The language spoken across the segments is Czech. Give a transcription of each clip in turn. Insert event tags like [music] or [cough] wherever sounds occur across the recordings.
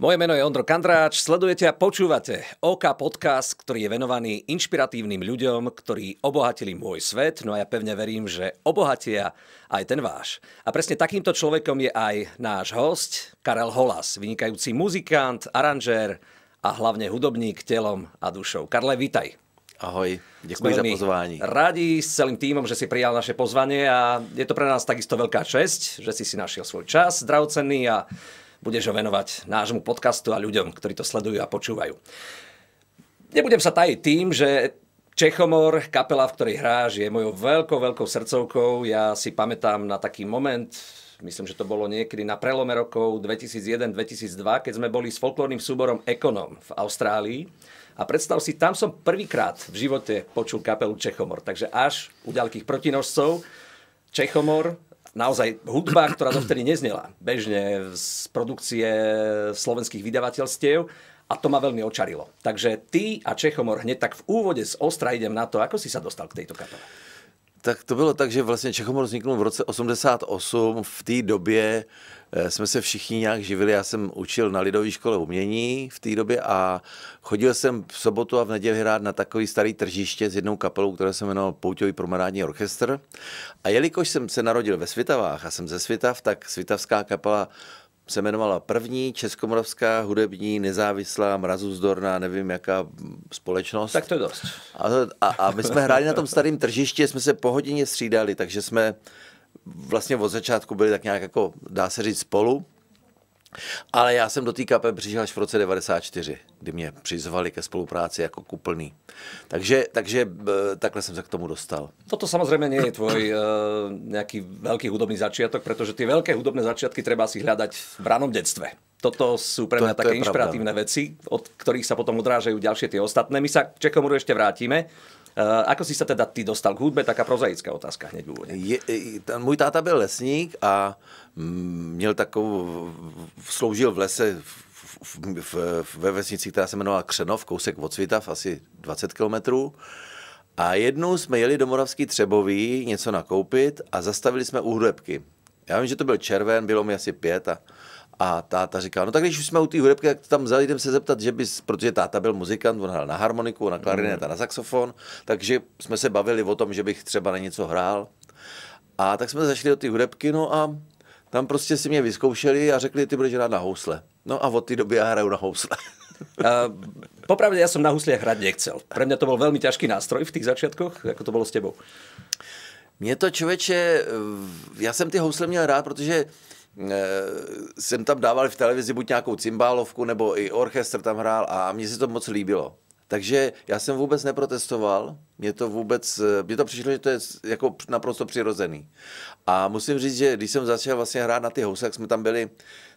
Moje meno je Ondro Kandráč, sledujete a počúvate OK podcast, ktorý je venovaný inšpiratívnym ľuďom, ktorí obohatili môj svet, no a ja pevne verím, že obohatia aj ten váš. A presne takýmto človekom je aj náš host Karel Holas, vynikajúci muzikant, aranžér a hlavne hudobník telom a dušou. Karle, vítaj. Ahoj, děkuji za pozvání. Rádi s celým týmom, že si přijal naše pozvání a je to pro nás takisto velká čest, že si si našel svůj čas drahocený a budeš ho venovať nášmu podcastu a ľuďom, ktorí to sledujú a počúvajú. Nebudem sa tajiť tým, že Čechomor, kapela, v ktorej hráš, je mojou veľkou, veľkou srdcovkou. Ja si pamätám na taký moment, myslím, že to bolo niekedy na prelome rokov 2001-2002, keď sme boli s folklórnym súborom Ekonom v Austrálii. A predstav si, tam som prvýkrát v živote počul kapelu Čechomor. Takže až u ďalkých protinožcov Čechomor naozaj hudba, ktorá dovtedy neznela bežne z produkcie slovenských vydavateľstiev a to ma veľmi očarilo. Takže ty a Čechomor hneď tak v úvode z Ostra idem na to, ako si sa dostal k tejto kapele. Tak to bylo tak, že vlastně Čechomor vzniknul v roce 88. V té době eh, jsme se všichni nějak živili. Já jsem učil na Lidové škole umění v té době a chodil jsem v sobotu a v neděli hrát na takový starý tržiště s jednou kapelou, která se jmenovala Pouťový promenádní orchestr. A jelikož jsem se narodil ve Svitavách a jsem ze Svitav, tak Svitavská kapela se jmenovala první českomoravská hudební nezávislá mrazuzdorná, nevím jaká společnost. Tak to je dost. A, a, a my jsme hráli na tom starém tržišti, jsme se po hodině střídali, takže jsme vlastně od začátku byli tak nějak jako, dá se říct, spolu. Ale já jsem do té KP přišel až v roce 94, kdy mě přizvali ke spolupráci jako kuplný. Takže, takže eh, takhle jsem se k tomu dostal. Toto samozřejmě není je tvoj uh, nějaký velký hudobný začátek, protože ty velké hudobné začátky treba si hledat v ranom detstve. Toto jsou pro mě také inspirativní věci, od kterých se potom odrážejí další ty ostatné. My se k Čekomoru ještě vrátíme. Eh, ako si sa teda ty dostal k hudbe? Taká prozaická otázka hneď v úvode. Je, ten, můj táta byl lesník a mm, měl takovou, sloužil v lese v, v, v, ve vesnici, která se jmenovala Křenov, kousek od Svitav, asi 20 kilometrů. A jednou jsme jeli do Moravský Třebový něco nakoupit a zastavili jsme u hrubky. Já vím, že to byl červen, bylo mi asi pět a a táta říkal, no tak když už jsme u té hudebky, jak tam vzali, jdem se zeptat, že bys, protože táta byl muzikant, on hrál na harmoniku, na klarinet mm. a na saxofon, takže jsme se bavili o tom, že bych třeba na něco hrál. A tak jsme zašli do té hudebky, no a tam prostě si mě vyzkoušeli a řekli, ty budeš hrát na housle. No a od té doby já hraju na housle. Uh, [laughs] popravde, já jsem na husliach hrát nechcel. Pro mě to byl velmi těžký nástroj v těch začiatkoch. jako to bylo s tebou? Mě to člověče, já jsem ty housle měl rád, protože Eh, jsem tam dával v televizi buď nějakou cymbálovku, nebo i orchestr tam hrál a mně se to moc líbilo. Takže já jsem vůbec neprotestoval, mě to vůbec, eh, mě to přišlo, že to je jako naprosto přirozený. A musím říct, že když jsem začal vlastně hrát na ty housle, jsme tam byli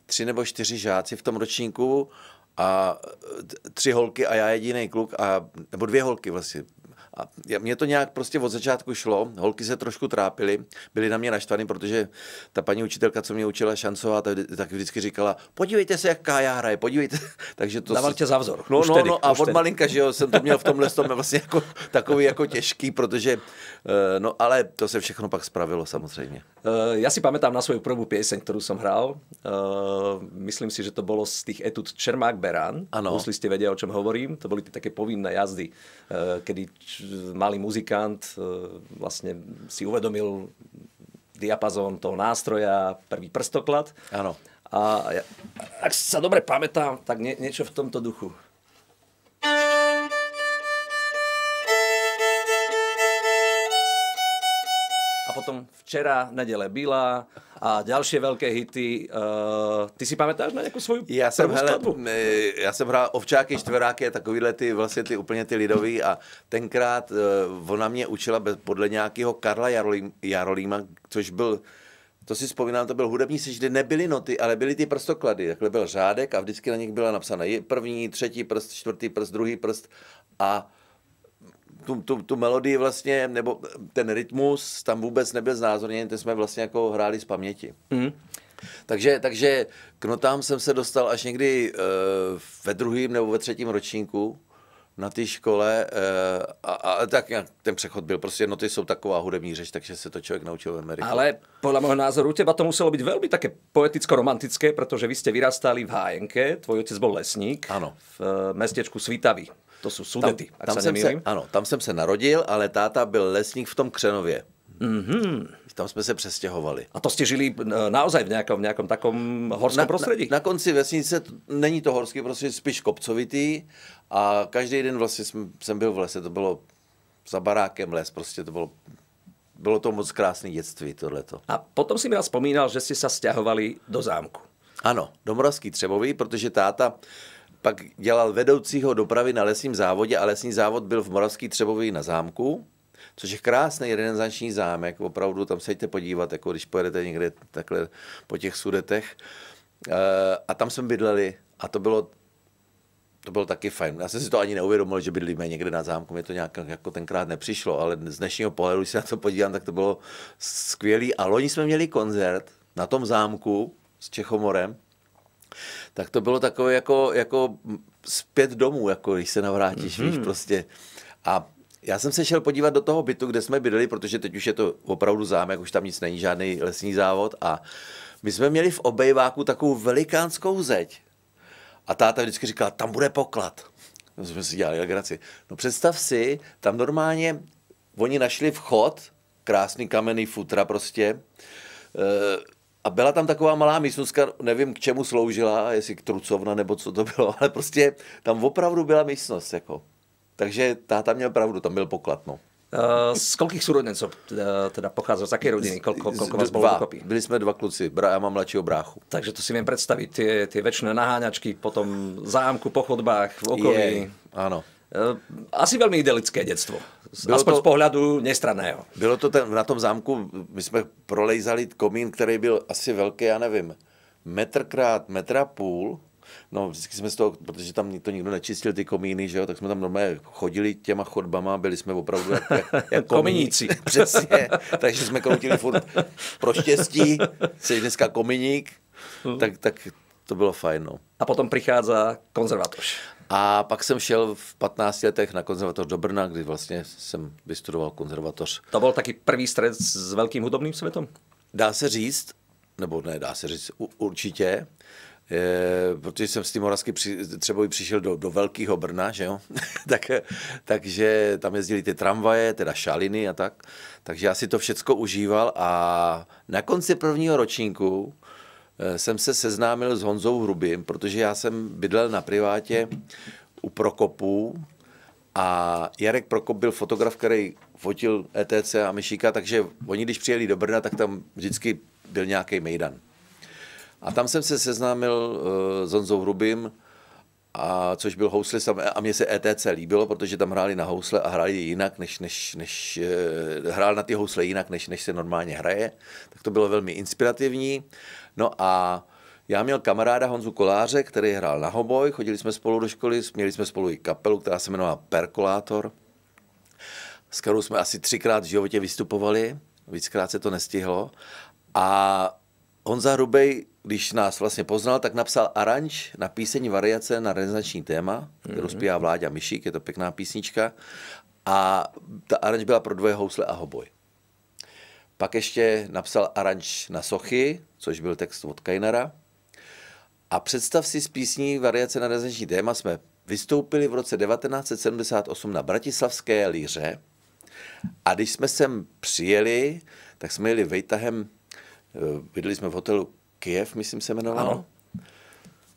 tři nebo čtyři žáci v tom ročníku a eh, tři holky a já jediný kluk, a, nebo dvě holky vlastně, a mě to nějak prostě od začátku šlo, holky se trošku trápily, byly na mě naštvaný, protože ta paní učitelka, co mě učila šancová, tak, tak vždycky říkala, podívejte se, jaká já hraje, podívejte. [laughs] Takže to Dával si... tě za vzor. No, už no, tedy, no a od tedy. malinka, že jo, jsem to měl v tomhle tom vlastně jako, takový jako těžký, protože, eh, no ale to se všechno pak spravilo samozřejmě. Eh, já si pamätám na svou první pěseň, kterou jsem hrál. Eh, myslím si, že to bylo z těch etud Čermák Beran. Ano. Musli jste vědět, o čem hovorím. To byly ty také povinné jazdy, kdy malý muzikant eh, vlastně si uvedomil diapazon toho nástroja, prvý prstoklad. Ano. A jak ak sa dobre pamätám, tak něco niečo v tomto duchu. potom včera nedele byla a další velké hity. Uh, ty si pamatuješ na nějakou svou? já jsem, hele, my, já jsem hrál ovčáky, čtveráky a takovýhle ty, vlastně ty úplně ty lidový a tenkrát uh, ona mě učila bez, podle nějakého Karla Jarolím, Jarolíma, což byl to si vzpomínám, to byl hudební seč, kde nebyly noty, ale byly ty prstoklady. Takhle byl řádek a vždycky na nich byla napsána první, třetí prst, čtvrtý prst, druhý prst a tu, tu, tu melodii vlastně, nebo ten rytmus tam vůbec nebyl znázorněn, ten jsme vlastně jako hráli z paměti. Mm. Takže, takže k notám jsem se dostal až někdy e, ve druhém nebo ve třetím ročníku na té škole e, a, a tak nějak ten přechod byl. Prostě noty jsou taková hudební řeč, takže se to člověk naučil v Americe Ale podle mého názoru těba to muselo být velmi také poeticko-romantické, protože vy jste vyrastali v Hájenke, tvoj otec byl lesník ano. v eh, městečku Svítavy to jsou sudety, tam, tam se jsem se, Ano, tam jsem se narodil, ale táta byl lesník v tom Křenově. Mm-hmm. Tam jsme se přestěhovali. A to jste žili eh, naozaj v nějakém, v nějakém takom horském na, prostředí? Na, na konci vesnice to, není to horský prostředí, spíš kopcovitý a každý den vlastně jsem, jsem byl v lese, to bylo za barákem les, prostě to bylo bylo to moc krásné dětství, tohleto. A potom si mi vzpomínal, že jste se stěhovali do zámku. Ano, do Moravský Třebový, protože táta pak dělal vedoucího dopravy na lesním závodě a lesní závod byl v Moravský Třebový na zámku, což je krásný renesanční zámek, opravdu tam se jděte podívat, jako když pojedete někde takhle po těch sudetech. Eh, a tam jsme bydleli a to bylo to bylo taky fajn. Já jsem si to ani neuvědomil, že bydlíme někde na zámku, mě to nějak jako tenkrát nepřišlo, ale z dnešního pohledu, když se na to podívám, tak to bylo skvělý. A loni jsme měli koncert na tom zámku s Čechomorem tak to bylo takové jako, jako zpět domů, jako když se navrátíš, mm-hmm. víš, mhm. prostě. A já jsem se šel podívat do toho bytu, kde jsme bydleli, protože teď už je to opravdu zámek, už tam nic není, žádný lesní závod a my jsme měli v obejváku takovou velikánskou zeď. A táta vždycky říkal, tam bude poklad. No jsme si dělali legraci. No představ si, tam normálně oni našli vchod, krásný kamenný futra prostě, e- a byla tam taková malá místnostka, nevím, k čemu sloužila, jestli k trucovna nebo co to bylo, [laughs] ale prostě tam opravdu byla místnost. Jako. Takže táta měl pravdu, tam byl poklad. No. Uh, z kolkých surodenců eh, teda, teda pocházel, z jaké rodiny? Kolko, kolko vás bylo dokopy? Byli jsme dva kluci, bra, já mám mladšího bráchu. Takže to si vím představit, ty, ty večné naháňačky po tom zámku, po chodbách, v okolí. Je, ano. Uh, asi velmi idelické dětstvo bylo aspoň to, z pohledu nestraného. Bylo to ten, na tom zámku, my jsme prolejzali komín, který byl asi velký, já nevím, metr krát metra půl, No, vždycky jsme z toho, protože tam to nikdo nečistil, ty komíny, že jo, tak jsme tam normálně chodili těma chodbama, byli jsme opravdu jak, jak, [laughs] jak [laughs] Přesně, takže jsme kroutili furt pro štěstí, jsi dneska kominík, no. tak, tak to bylo fajn. No. A potom přichází konzervatoř. A pak jsem šel v 15 letech na konzervatoř do Brna, kdy vlastně jsem vystudoval konzervatoř. To byl taky první střed s velkým hudobným světem? Dá se říct, nebo ne, dá se říct určitě, je, protože jsem s tím Moravsky při, třeba přišel do, do Velkého Brna, že jo? [laughs] tak, takže tam jezdili ty tramvaje, teda šaliny a tak. Takže já si to všecko užíval a na konci prvního ročníku Eh, jsem se seznámil s Honzou Hrubým, protože já jsem bydlel na privátě u Prokopů a Jarek Prokop byl fotograf, který fotil ETC a Myšíka, takže oni, když přijeli do Brna, tak tam vždycky byl nějaký mejdan. A tam jsem se seznámil uh, s Honzou Hrubým, a což byl housle a mně se ETC líbilo, protože tam hráli na housle a hráli jinak, než, než, než eh, hrál na ty housle jinak, než, než se normálně hraje, tak to bylo velmi inspirativní. No a já měl kamaráda Honzu Koláře, který hrál na hoboj, chodili jsme spolu do školy, měli jsme spolu i kapelu, která se jmenovala Perkolátor, s kterou jsme asi třikrát v životě vystupovali, víckrát se to nestihlo. A Honza Hrubej když nás vlastně poznal, tak napsal aranž na píseň variace na renesanční téma, kterou mhm. zpívá Vláďa Myšík, je to pěkná písnička. A ta aranž byla pro dvoje housle a hoboj. Pak ještě napsal aranž na sochy, což byl text od Kainara. A představ si z písní variace na renesanční téma jsme vystoupili v roce 1978 na Bratislavské líře. A když jsme sem přijeli, tak jsme jeli vejtahem, eh, bydli jsme v hotelu Kiev, myslím se jmenovalo. Ano.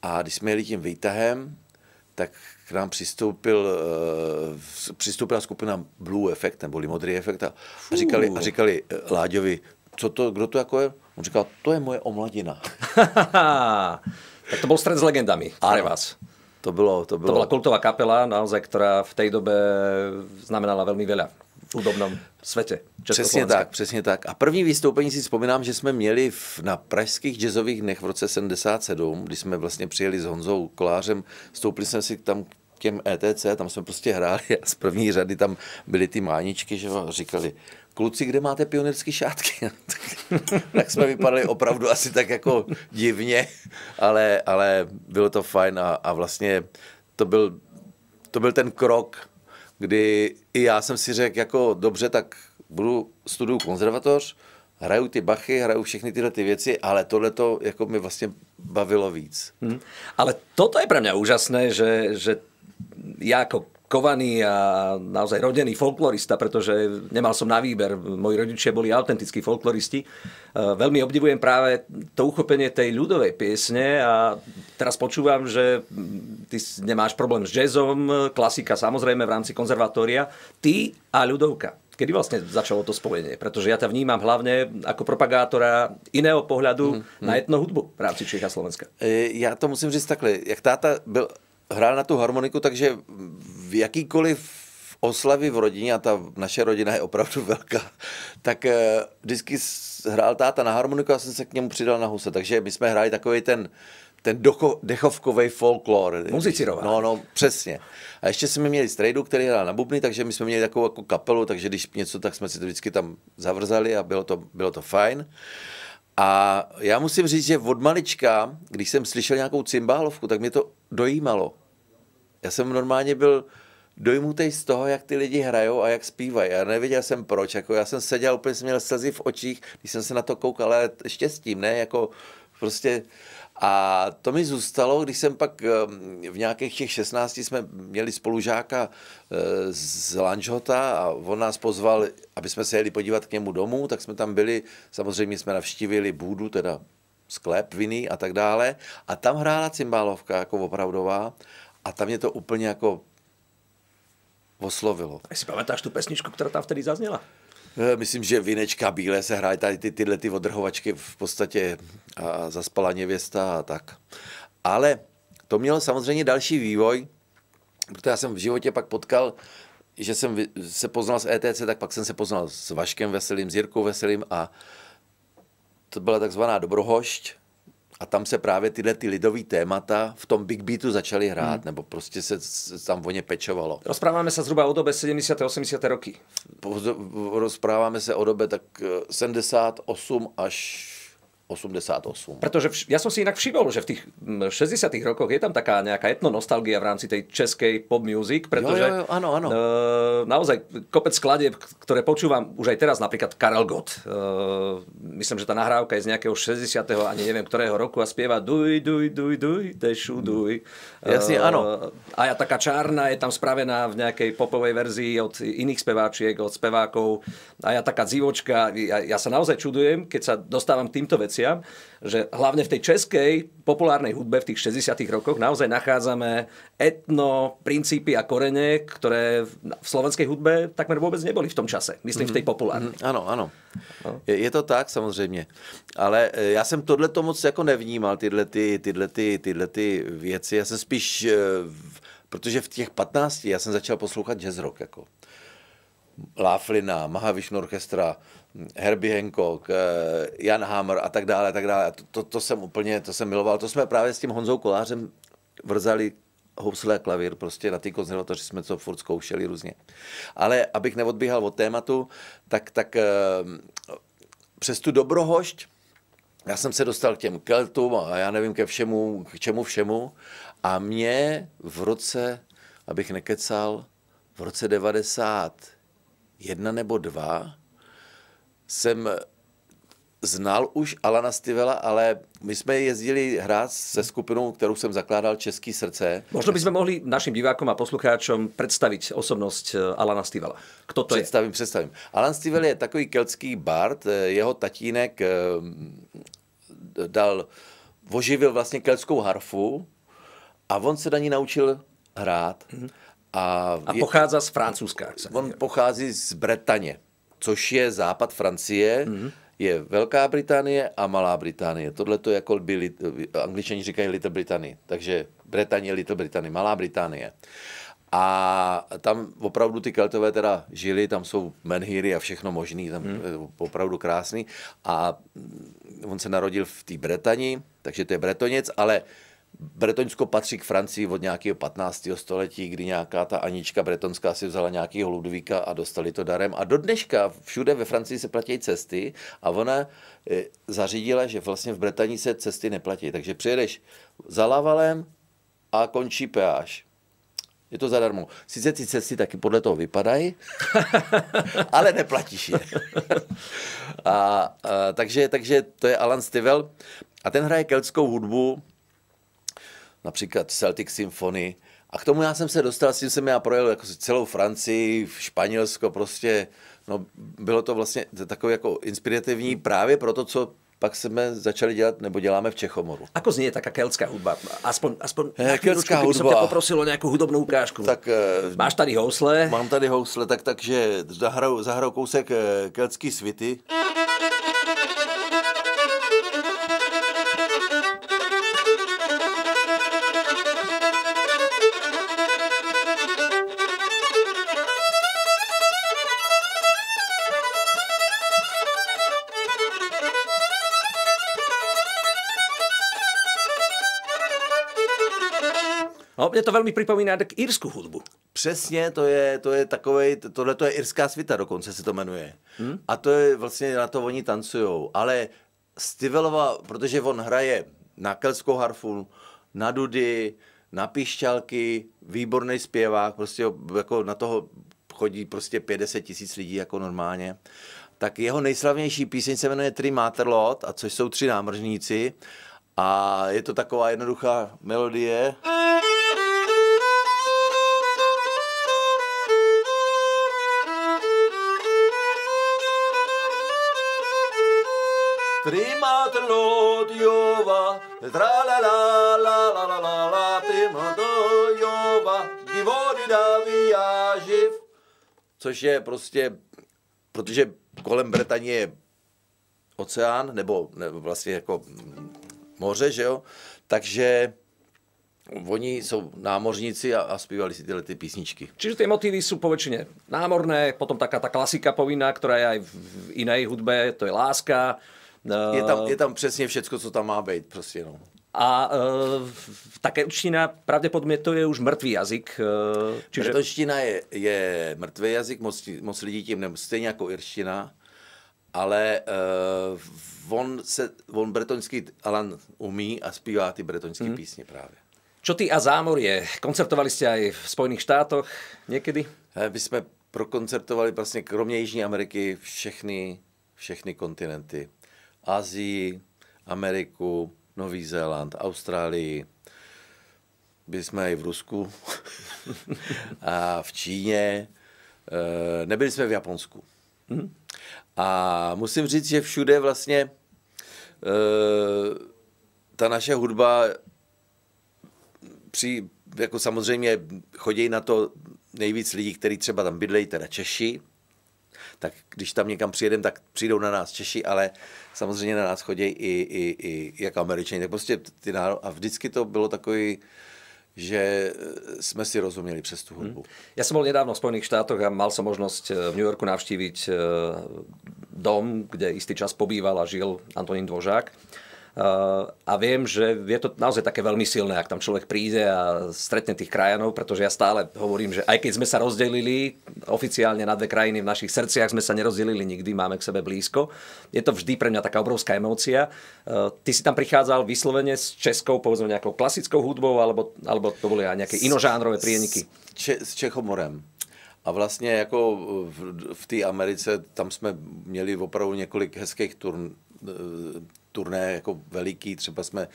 A když jsme jeli tím výtahem, tak k nám přistoupil, uh, přistoupila skupina Blue Effect, neboli Modrý efekt a, a říkali, a říkali uh, Láďovi, co to, kdo to jako je? On říkal, to je moje omladina. [laughs] tak to byl střed s legendami pre vás. To, bylo, to, bylo... to byla kultová kapela, naozaj, která v té době znamenala velmi veľa hudobnom světě. Přesně tak, přesně tak. A první vystoupení si vzpomínám, že jsme měli v, na pražských jazzových dnech v roce 77, kdy jsme vlastně přijeli s Honzou Kolářem, stoupili jsme si tam k těm ETC, tam jsme prostě hráli a z první řady tam byly ty máničky, že říkali, kluci, kde máte pionerské šátky? [laughs] tak jsme vypadali opravdu asi tak jako divně, ale, ale bylo to fajn a, a vlastně to byl, to byl ten krok, kdy i já jsem si řekl, jako dobře, tak budu studuju konzervatoř, hraju ty bachy, hraju všechny tyhle ty věci, ale tohle to jako mi vlastně bavilo víc. Hmm. Ale toto je pro mě úžasné, že, že já jako kovaný a naozaj rodený folklorista, pretože nemal som na výber. Moji rodičia boli autentickí folkloristi. E, veľmi obdivujem práve to uchopenie tej ľudovej piesne a teraz počúvam, že ty nemáš problém s jazzom, klasika samozrejme v rámci konzervatória. Ty a ľudovka. Kedy vlastne začalo to spojenie? Pretože ja to vnímam hlavne ako propagátora iného pohľadu mm, mm. na mhm. etnohudbu v rámci Čech a Slovenska. E, ja to musím říct takhle. Jak táta byl hrál na tu harmoniku, takže v jakýkoliv oslavy v rodině, a ta naše rodina je opravdu [laughs] velká, tak eh, vždycky hrál táta na harmoniku a jsem se k němu přidal na huse. Takže my jsme hráli takový ten, ten docho, dechovkový folklor. Muzicirová. No, no, přesně. A ještě jsme měli strejdu, který hrál na bubny, takže my jsme měli takovou jako kapelu, takže když něco, tak jsme si to vždycky tam zavrzali a bylo to, bylo to fajn. A já musím říct, že od malička, když jsem slyšel nějakou cymbálovku, tak mě to dojímalo. Já jsem normálně byl dojmutý z toho, jak ty lidi hrajou a jak zpívají. Já nevěděl jsem proč, jako já jsem seděl, úplně jsem měl slzy v očích, když jsem se na to koukal, ale štěstím, ne, jako prostě a to mi zůstalo, když jsem pak ehm, v nějakých těch 16 jsme měli spolužáka e, z Lanžota a on nás pozval, aby jsme se jeli podívat k němu domů, tak jsme tam byli, samozřejmě jsme navštívili bůdu, teda sklep viny a tak dále. A tam hrála cymbálovka jako opravdová a tam mě to úplně jako oslovilo. A si pamatáš tu pesničku, která tam vtedy zazněla? Eh, myslím, že Vinečka Bílé se hrají, tady ty, tyhle ty odrhovačky v podstatě a zaspala nevěsta a tak. Ale to mělo samozřejmě další vývoj, protože já jsem v životě pak potkal, že jsem se poznal s ETC, tak pak jsem se poznal s Vaškem Veselým, s Jirkou Veselým a to byla takzvaná Dobrohošť, a tam se právě tyhle ty lidové témata v tom Big Beatu začaly hrát, hmm. nebo prostě se, tam o ně pečovalo. Rozpráváme se zhruba o dobe 70. 80. roky. Po, rozpráváme se o dobe tak 78 eh, až 88. Pretože vš- ja som si inak všimol, že v tých 60 rokoch je tam taká nejaká etnonostalgia v rámci tej českej pop music, pretože jo, jo, jo, áno, áno. E, naozaj kopec skladieb, ktoré počúvam už aj teraz, napríklad Karel Gott. E, myslím, že tá nahrávka je z nejakého 60. ani neviem ktorého roku a spieva duj, duj, duj, duj, dešu, mm. duj. E, Jasne, áno. A ja taká čárna je tam spravená v nejakej popovej verzii od iných speváčiek, od spevákov. A ja taká zivočka, ja, ja sa naozaj čudujem, keď sa dostávam týmto veci veciam, že hlavne v tej českej populárnej hudbe v tých 60 rokoch naozaj nachádzame etno, princípy a korene, ktoré v slovenskej hudbe takmer vôbec neboli v tom čase. Myslím mm -hmm. v tej mhm. populárnej. Mm -hmm. Ano, ano. No. Je, je to tak samozřejmě. Ale e, já jsem tohle to moc jako nevnímal, tyhle ty, tyhle ty, tyhle ty věci. Já jsem spíš, e, protože v těch 15 já jsem začal poslouchat jazz rock jako. Láflina, Mahavishnu orchestra, Herbie Hancock, eh, Jan Hammer a tak dále, a tak dále. To, to, to, jsem úplně, to jsem miloval. To jsme právě s tím Honzou Kolářem vrzali housle a klavír, prostě na ty konzervatoři jsme to furt zkoušeli různě. Ale abych neodbíhal od tématu, tak, tak eh, přes tu dobrohošť, já jsem se dostal k těm keltům a já nevím ke všemu, k čemu všemu a mě v roce, abych nekecal, v roce 91 nebo 2 jsem eh, znal už Alana Stivela, ale my jsme jezdili hrát se skupinou, kterou jsem zakládal Český srdce. Možno bychom mohli našim divákům a posluchačům představit osobnost eh, Alana Stivela. Kto to představím, je? Představím, Alan Stivel je takový keltský bard, eh, jeho tatínek dal, oživil vlastně keltskou harfu a on se na ní naučil hrát. Mhm. A, a je, pochází z Francouzska. On pochází z Bretaně což je západ Francie, mm-hmm. je Velká Británie a Malá Británie. Tohle to jako by, angličani říkají Little Britany. takže Británie, Little Britany, Malá Británie. A tam opravdu ty keltové teda žili, tam jsou menhýry a všechno možný, tam hmm. je opravdu krásný. A mm, on se narodil v té Bretani, takže to je bretoněc, ale Bretoňsko patří k Francii od nějakého 15. století, kdy nějaká ta Anička bretonská si vzala nějakého Ludvíka a dostali to darem. A do dneška všude ve Francii se platí cesty a ona e, zařídila, že vlastně v Bretanii se cesty neplatí. Takže přijedeš za Lavalem a končí peáž. Je to zadarmo. Sice ty cesty taky podle toho vypadají, [laughs] ale neplatíš je. [laughs] a, a, takže, takže to je Alan Stivel. A ten hraje keltskou hudbu, například Celtic Symphony. A k tomu já jsem se dostal, s tím jsem já projel jako celou Francii, Španělsko, prostě, no bylo to vlastně takové jako inspirativní právě proto, co pak jsme začali dělat, nebo děláme v Čechomoru. Ako zní taká keltská hudba? Aspoň, aspoň eh, keltská hudba. Jsem tě poprosil o nějakou hudobnou ukážku. Tak, eh, Máš tady housle? Mám tady housle, tak, takže zahraju, zahraju kousek eh, keltský svity. Mm-hmm. to velmi připomíná tak irskou hudbu. Přesně, to je, to je takový, tohle to je irská svita dokonce se to jmenuje. Hmm? A to je vlastně, na to oni tancujou. Ale Stivelova, protože on hraje na kelskou harfu, na dudy, na píšťalky, výborný zpěvák, prostě jako na toho chodí prostě 50 tisíc lidí jako normálně. Tak jeho nejslavnější píseň se jmenuje Tri Materlot, a což jsou tři námržníci. A je to taková jednoduchá melodie. Mm. Trimat lot Jova, tra la la la la la la la, trimate Jova, divody daví a živ. Což je prostě, protože kolem Bretaně je oceán, nebo, nebo vlastně jako moře, že jo, takže oni jsou námořníci a, a zpívali si tyhle ty písničky. Čiže ty motivy jsou povětšině námorné, potom taká ta klasika povinná, která je i v, v jiné hudbě, to je láska, je tam, eh, je tam přesně všecko, co tam má být prostě, no. A uh, také učtina, pravděpodobně to je už mrtvý jazyk. Uh, čiže... Bretonština je, je mrtvý jazyk, moc, moc lidí tím nem, stejně jako irština, ale uh, on, se, on bretonský Alan umí a zpívá ty bretonské hmm. písně právě. Čo ty a je Koncertovali jste i v Spojených štátoch někdy? My jsme prokoncertovali vlastně kromě Jižní Ameriky všechny, všechny kontinenty Azii, Ameriku, Nový Zéland, Austrálii, byli jsme i v Rusku [laughs] a v Číně, eh, nebyli jsme v Japonsku. Mhm. A musím říct, že všude vlastně eh, ta naše hudba při, jako samozřejmě chodí na to nejvíc lidí, kteří třeba tam bydlejí, teda Češi, tak když tam někam přijedeme, tak přijdou na nás Češi, ale samozřejmě na nás chodí i, i, i jak Američani, tak prostě ty národ, a vždycky to bylo takový, že eh, jsme si rozuměli přes tu hudbu. Hmm. Ja som bol nedávno v Spojených štátoch a mal som možnosť eh, v New Yorku navštíviť eh, dom, kde istý čas pobýval a žil Antonín Dvožák. Eh, a viem, že je to naozaj také veľmi silné, ak tam človek príde a stretne tých krajanov, pretože ja stále hovorím, že aj keď sme sa rozdelili oficiálne na dve krajiny, v našich srdciach sme sa nerozdelili nikdy, máme k sebe blízko. Je to vždy pre mňa taká obrovská emócia. Eh, ty si tam prichádzal vyslovene s českou, povedzme nejakou klasickou hudbou, alebo, alebo to boli aj nejaké inožánrové prieniky? S, če, s Čechomorem. A vlastně jako v, v té Americe, tam jsme měli opravdu několik hezkých turn, eh, turné jako veliký, třeba jsme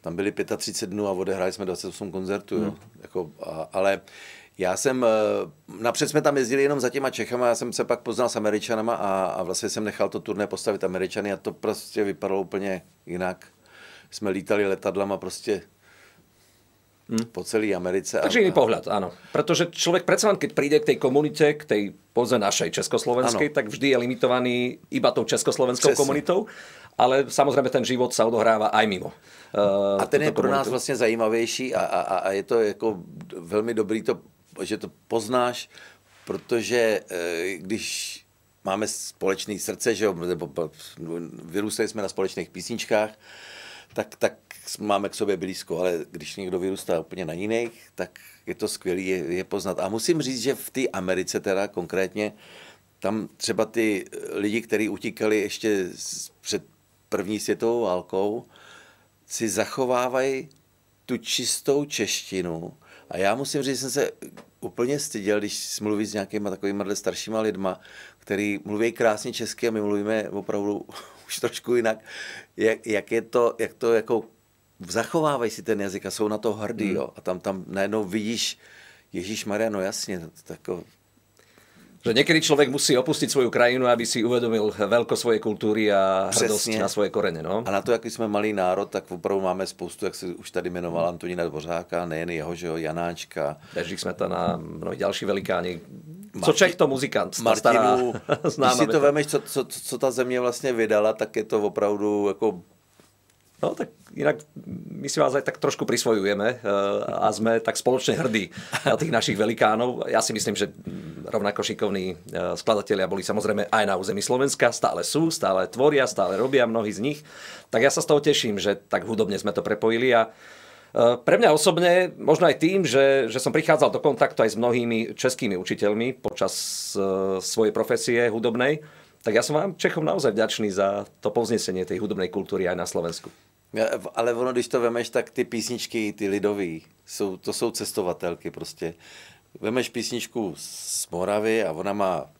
tam byli 35 dnů a odehráli jsme 28 koncertů, hmm. Jako, a, ale já jsem, eh, napřed jsme tam jezdili jenom za těma Čechama, já jsem se pak poznal s Američanama a, a vlastně jsem nechal to turné postavit Američany a to prostě vypadalo úplně jinak. Jsme lítali letadlama prostě Hmm. po celé Americe. Takže jiný pohled ano Protože člověk přece len, když přijde k té komunitě k té pouze naší československé, tak vždy je limitovaný iba tou československou Přesně. komunitou ale samozřejmě ten život se odohrává i mimo. Uh, a ten je pro nás vlastně zajímavější a, a, a je to jako velmi dobrý, to, že to poznáš, protože eh, když máme společné srdce, že nebo vyrůstali jsme na společných písničkách, tak, tak máme k sobě blízko, ale když někdo vyrůstá úplně na jiných, tak je to skvělé je, je poznat. A musím říct, že v té Americe teda konkrétně, tam třeba ty lidi, kteří utíkali ještě před první světovou válkou, si zachovávají tu čistou češtinu. A já musím říct, že jsem se úplně styděl, když mluví s nějakýma takovými staršíma lidma, který mluví krásně česky a my mluvíme opravdu [laughs] už trošku jinak, jak, jak je to, jak to jako zachovávají si ten jazyk a jsou na to hrdý, hmm. jo. A tam, tam najednou vidíš, Ježíš Maria, no jasně, tako, že někdy člověk musí opustit svou krajinu, aby si uvědomil velko svoje kultury a Přesně. hrdost na svoje korene. No? A na to, jaký jsme malý národ, tak opravdu máme spoustu, jak se už tady jmenoval Antonína Dvořáka, nejen jeho, že jo, Janáčka. tam na mnohí další velikáni. Marti... Co Čech to muzikant? Martinu, stará, [laughs] když si to vemeš, co, co, co, ta země vlastně vydala, tak je to opravdu jako No tak jinak my si vás aj tak trošku prisvojujeme eh, a jsme tak společně hrdí na těch našich Já Ja si myslím, že rovnako šikovní eh, skladatelia boli samozřejmě aj na území Slovenska, stále sú, stále tvoria, stále robia mnohí z nich. Tak ja se z toho teším, že tak hudobně jsme to prepojili a eh, pre mňa osobně, možno aj tým, že, že som prichádzal do kontaktu aj s mnohými českými učiteľmi počas uh, svojej profesie hudobnej, tak ja som vám Čechom naozaj vďačný za to povznesenie tej hudobnej kultúry aj na Slovensku. Ale ono, když to vemeš, tak ty písničky, ty lidový, jsou, to jsou cestovatelky prostě. Vemeš písničku z Moravy a ona má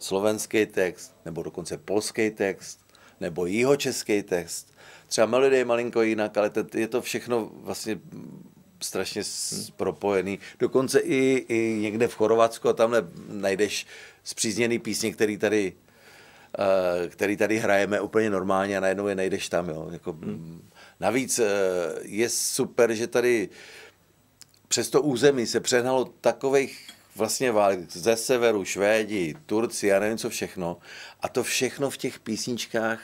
slovenský text, nebo dokonce polský text, nebo jihočeský text. Třeba melodie je malinko jinak, ale to, je to všechno vlastně strašně hmm. propojený. Dokonce i, i někde v Chorvatsku a tamhle najdeš zpřízněný písně, který tady Eh, který tady hrajeme úplně normálně a najednou je nejdeš tam. Jo. Jako, hmm. Mm, navíc eh, je super, že tady přes to území se přehnalo takových vlastně válek ze severu, Švédi, Turci, a nevím co všechno. A to všechno v těch písničkách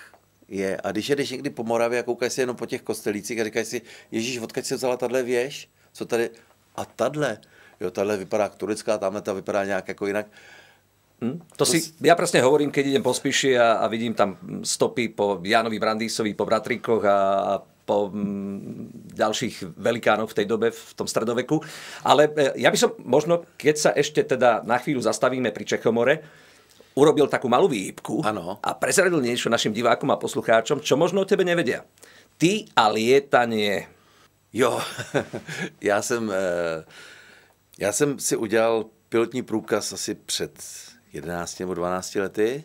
je. A když jedeš někdy po Moravě a koukáš si jenom po těch kostelících a říkáš si, Ježíš, odkud se vzala tahle věž? Co tady? A tahle? Jo, tahle vypadá turecká, tamhle ta vypadá nějak jako jinak. Hm? To si, ja presne hovorím, keď idem po spíši a, a vidím tam stopy po Janovi Brandísovi, po Bratríkoch a, a po m, mm, ďalších velikánoch v tej dobe, v tom stredoveku. Ale e, ja by som možno, keď sa ešte teda na chvíľu zastavíme pri Čechomore, urobil takú malú výhybku ano. a prezradil niečo našim divákom a poslucháčom, čo možno o tebe nevedia. Ty a lietanie. Jo, [laughs] já jsem, e, já jsem si udělal pilotní průkaz asi před 11 nebo 12 lety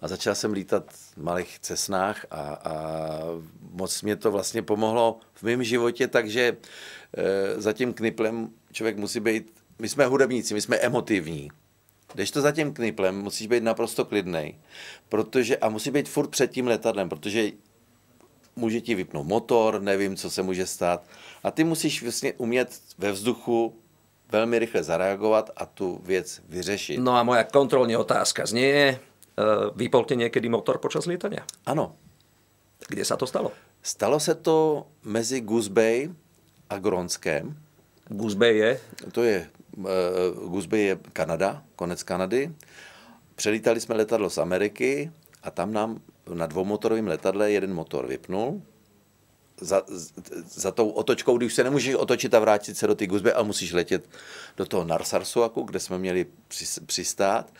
a začal jsem lítat v malých cesnách a, a moc mě to vlastně pomohlo v mém životě, takže e, za tím kniplem člověk musí být, my jsme hudebníci, my jsme emotivní, když to za tím kniplem, musíš být naprosto klidný, protože a musí být furt před tím letadlem, protože může ti vypnout motor, nevím, co se může stát. A ty musíš vlastně umět ve vzduchu velmi rychle zareagovat a tu věc vyřešit. No a moja kontrolní otázka znie, eh, vypolte někdy motor počas lítania? Ano. Kde se to stalo? Stalo se to mezi Goose Bay a Gronskem. Goose Bay je? To je, uh, Goose Bay je Kanada, konec Kanady. Přelítali jsme letadlo z Ameriky a tam nám na dvoumotorovém letadle jeden motor vypnul za, za tou otočkou, když se nemůžeš otočit a vrátit se do té guzby a musíš letět do toho Narsarsuaku, kde jsme měli přistát.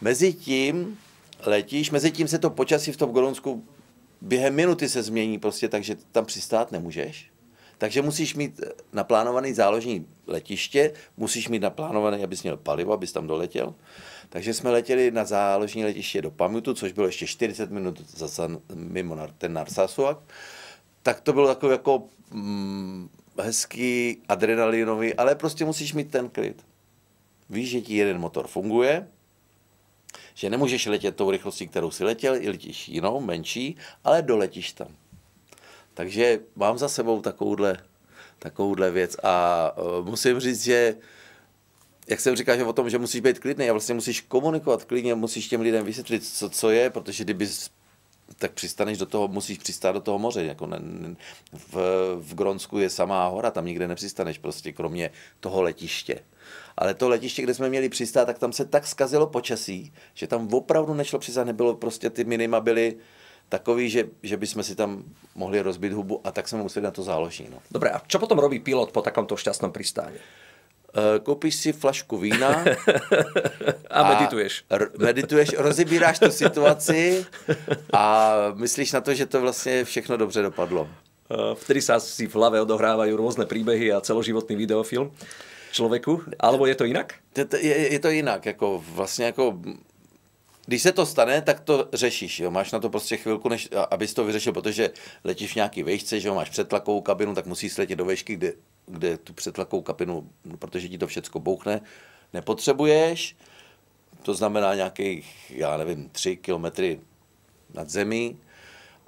Mezitím letíš, mezitím se to počasí v tom Golonsku během minuty se změní prostě, takže tam přistát nemůžeš. Takže musíš mít naplánovaný záložní letiště, musíš mít naplánovaný, abys měl palivo, abys tam doletěl. Takže jsme letěli na záložní letiště do Pamutu, což bylo ještě 40 minut zase mimo ten Narsasuak tak to bylo takový jako mm, hezký, adrenalinový, ale prostě musíš mít ten klid. Víš, že ti jeden motor funguje, že nemůžeš letět tou rychlostí, kterou si letěl, i letíš jinou, menší, ale doletíš tam. Takže mám za sebou takovouhle, takovouhle věc a uh, musím říct, že jak jsem říkal, že o tom, že musíš být klidný a vlastně musíš komunikovat klidně, musíš těm lidem vysvětlit, co, co je, protože kdyby tak přistaneš do toho, musíš přistát do toho moře. Jako ne, ne, v, v Gronsku je samá hora, tam nikde nepřistaneš prostě, kromě toho letiště. Ale to letiště, kde jsme měli přistát, tak tam se tak skazilo počasí, že tam opravdu nešlo přistát, nebylo prostě, ty minima byly takový, že, že bychom si tam mohli rozbit hubu a tak jsme museli na to záložit. No. Dobré, a co potom robí pilot po takovémto šťastném přistání? Eh, koupíš si flašku vína a, [laughs] a medituješ. R- medituješ, rozebíráš tu situaci a myslíš na to, že to vlastně všechno dobře dopadlo. Eh, v sa si v hlave odohrávají různé příběhy a celoživotný videofilm člověku, alebo je to jinak? Je, je to jinak, jako vlastně jako když se to stane, tak to řešíš. Jo? Máš na to prostě chvilku, než, abys to vyřešil, protože letíš v nějaký vejšce, že jo? máš přetlakovou kabinu, tak musíš letět do vejšky, kde kde tu přetlakou kapinu, no, protože ti to všecko bouchne, nepotřebuješ. To znamená nějakých, já nevím, tři kilometry nad zemí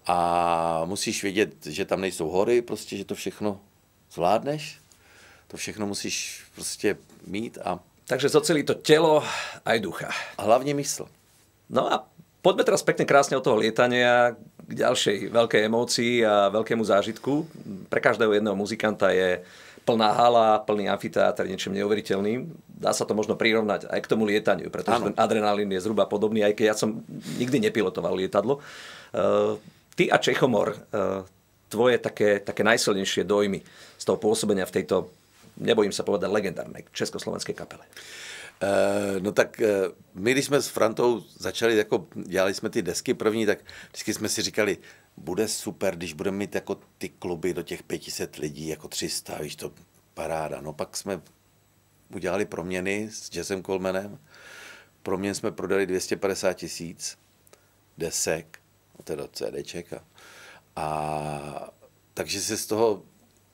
a musíš vědět, že tam nejsou hory, prostě, že to všechno zvládneš. To všechno musíš prostě mít a... Takže zocelí to tělo a ducha. A hlavně mysl. No a pojďme teraz pěkně krásně od toho lietania k další velké emoci a velkému zážitku. Pre každého jednoho muzikanta je plná hala, plný amfiteátr, niečím neuveriteľným. Dá sa to možno prirovnať aj k tomu lietaniu, pretože ano. ten adrenalín je zhruba podobný, aj keď ja som nikdy nepilotoval lietadlo. Uh, ty a Čechomor, uh, tvoje také, také najsilnejšie dojmy z toho pôsobenia v tejto, nebojím sa povedať, legendárnej československé kapele? Eh, no tak my, když jsme s Frantou začali, jako dělali jsme ty desky první, tak vždycky jsme si říkali, bude super, když budeme mít jako ty kluby do těch 500 lidí, jako 300, víš to, paráda. No pak jsme udělali proměny s Jessem Kolmenem. Proměn jsme prodali 250 tisíc desek, no, teda CDček. A, a takže se z toho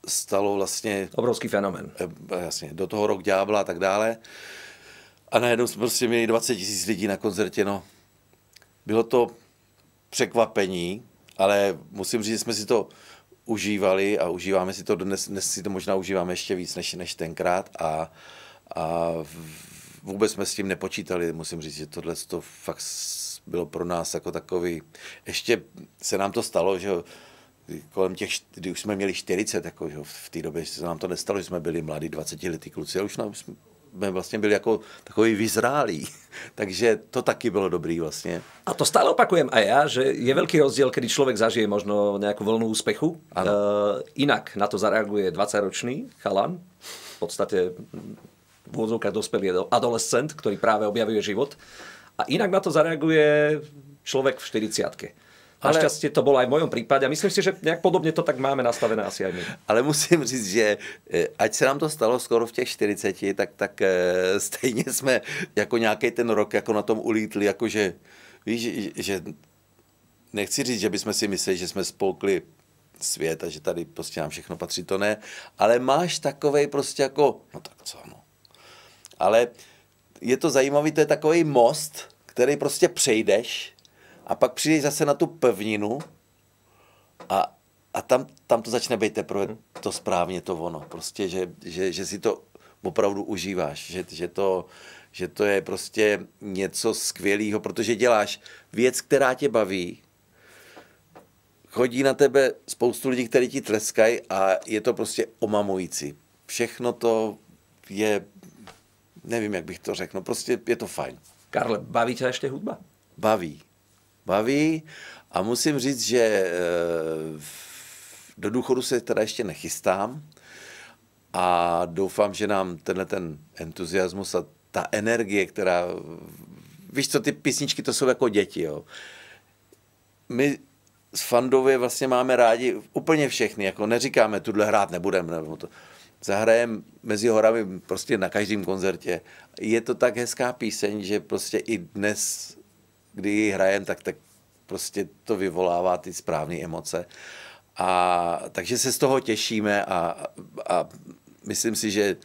stalo vlastně... Obrovský fenomen. Eh, eh, jasně, do toho rok ďábla a tak dále. A najednou jsme prostě měli 20 tisíc lidí na koncertě, no. Bylo to překvapení, ale musím říct, že jsme si to užívali a užíváme si to dnes, dnes si to možná užíváme ještě víc než, než tenkrát a, a vůbec jsme s tím nepočítali, musím říct, že tohle to fakt bylo pro nás jako takový, ještě se nám to stalo, že kolem těch, kdy už jsme měli 40, jako, že v té době se nám to nestalo, že jsme byli mladí 20 letý kluci, ale už nám, jsme vlastně byli jako takový vyzrálí. [laughs] Takže to taky bylo dobrý vlastně. A to stále opakujem a já, že je velký rozdíl, kdy člověk zažije možno nějakou vlnu úspěchu. Uh, eh, inak na to zareaguje 20-ročný chalan, v podstatě v úvodzovkách dospělý adolescent, který právě objavuje život. A jinak na to zareaguje člověk v 40. Ale... Našťastie to bolo aj v mojom prípade a myslím si, že nějak podobně to tak máme nastavené asi aj my. Ale musím říct, že eh, ať se nám to stalo skoro v těch 40, tak, tak eh, stejně jsme jako nějaký ten rok jako na tom ulítli, jako že, víš, že, že nechci říct, že bychom si mysleli, že jsme spolkli svět a že tady prostě nám všechno patří, to ne, ale máš takovej prostě jako, no tak co, no. Ale je to zajímavé, to je takový most, který prostě přejdeš a pak přijdeš zase na tu pevninu a, a tam, tam to začne být teprve hm. to správně, to ono. Prostě, že, že, že si to opravdu užíváš, že, že, to, že to je prostě něco skvělého, protože děláš věc, která tě baví, chodí na tebe spoustu lidí, kteří ti tleskají a je to prostě omamující. Všechno to je, nevím, jak bych to řekl, no prostě je to fajn. Karle, baví tě ještě hudba? Baví baví a musím říct, že eh, do důchodu se teda ještě nechystám a doufám, že nám tenhle ten entuziasmus a ta energie, která, víš co, ty písničky to jsou jako děti, jo. My s Fandově vlastně máme rádi úplně všechny, jako neříkáme, tuhle hrát nebudeme, nebo to. Zahrajeme mezi horami prostě na každém koncertě. Je to tak hezká píseň, že prostě i dnes kdy ji hrajem, tak, tak prostě to vyvolává ty správné emoce. A takže se z toho těšíme a, a myslím si, že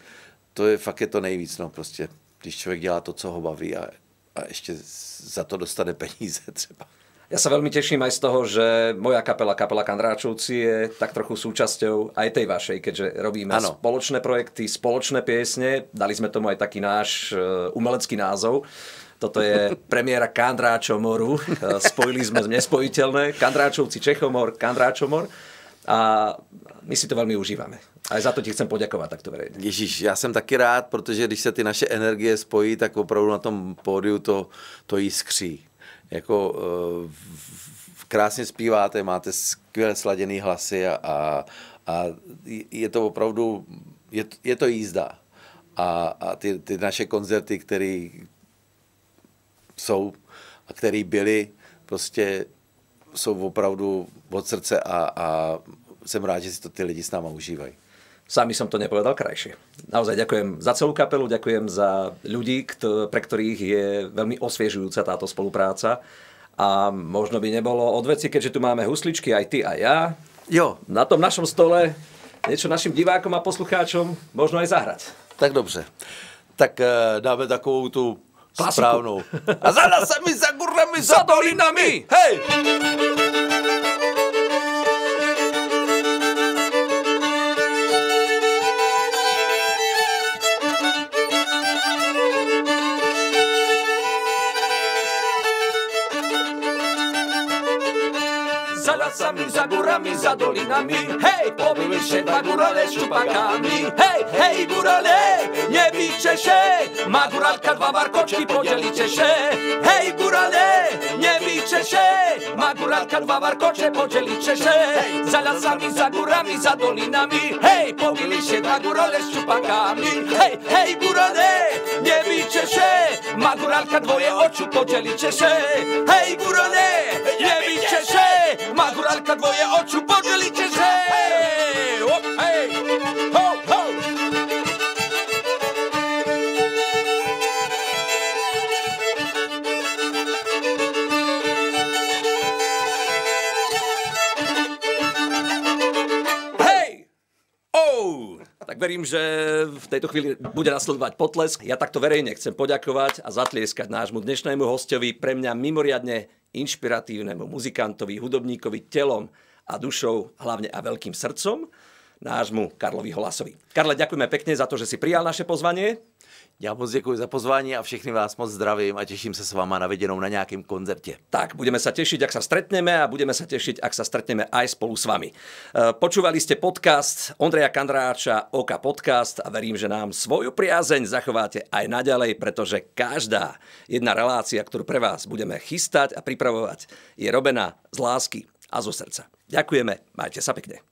to je fakt je to nejvíc, no prostě, když člověk dělá to, co ho baví a, a ještě za to dostane peníze [laughs] třeba. Já se velmi těším aj z toho, že moja kapela, kapela Kandráčovci je tak trochu súčasťou aj tej vašej, keďže robíme ano. spoločné projekty, spoločné piesne, dali jsme tomu aj taký náš e, umelecký názov. Toto je premiéra Kandráčomoru. [laughs] Spojili sme nespojiteľné. Kandráčovci Čechomor, Kandráčomor. A my si to velmi užíváme. A za to ti chcem poděkovat takto verejně. Ježíš, já jsem taky rád, protože když se ty naše energie spojí, tak opravdu na tom pódiu to, to jiskří. Jako uh, krásně zpíváte, máte skvěle sladěný hlasy a, a, a je to opravdu, je, je to jízda. A, a ty, ty naše koncerty, který, jsou a který byli, prostě jsou opravdu od srdce a, a jsem rád, že si to ty lidi s náma užívají. Sami som to nepovedal krajšie. Naozaj ďakujem za celú kapelu, ďakujem za ľudí, kto, pre ktorých je veľmi osviežujúca táto spolupráca. A možno by nebolo od veci, keďže tu máme husličky aj ty a ja. Jo. Na tom našom stole niečo našim divákom a poslucháčom možno aj zahrať. Tak dobře. Tak eh, dáme takovou tu Klasiku. Správnou. A za nasami, za gurnami, za, za dolinami, hej! lasami, za górami, za dolinami Hej, pobyli się dwa górale z czupakami Hej, hej górale, nie bijcie się Ma góralka dwa warkoczki, podzielicie się Hej górale, nie bijcie się Ma góralka dwa warkocze, podzielicie się Za lasami, za górami, za dolinami Hej, pobili się dwa górale z czupakami Hej, hej górale, nie bijcie się Ma góralka dwoje oczu, podzielicie się Hej górale, nie się. Alka dvoje oču podzieli hej, Tak verím, že v tejto chvíli bude nasledovať potlesk. Ja takto verejne chcem poďakovať a zatlieskať nášmu dnešnému hostovi, pre mňa mimoriadne inšpiratívnemu muzikantovi, hudobníkovi, telom a dušou, hlavne a veľkým srdcom, nášmu Karlovi Holasovi. Karle, ďakujeme pekne za to, že si prijal naše pozvanie. Já moc děkuji za pozvání a všechny vás moc zdravím a těším se s váma na viděnou na nějakém koncertě. Tak, budeme se těšit, jak se stretneme a budeme se těšit, jak se stretneme aj spolu s vami. Eh, počúvali jste podcast Ondreja Kandráča, Oka Podcast a verím, že nám svoju priazeň zachováte aj naďalej, protože každá jedna relácia, kterou pre vás budeme chystať a pripravovať, je robená z lásky a zo srdca. Ďakujeme, majte sa pekne.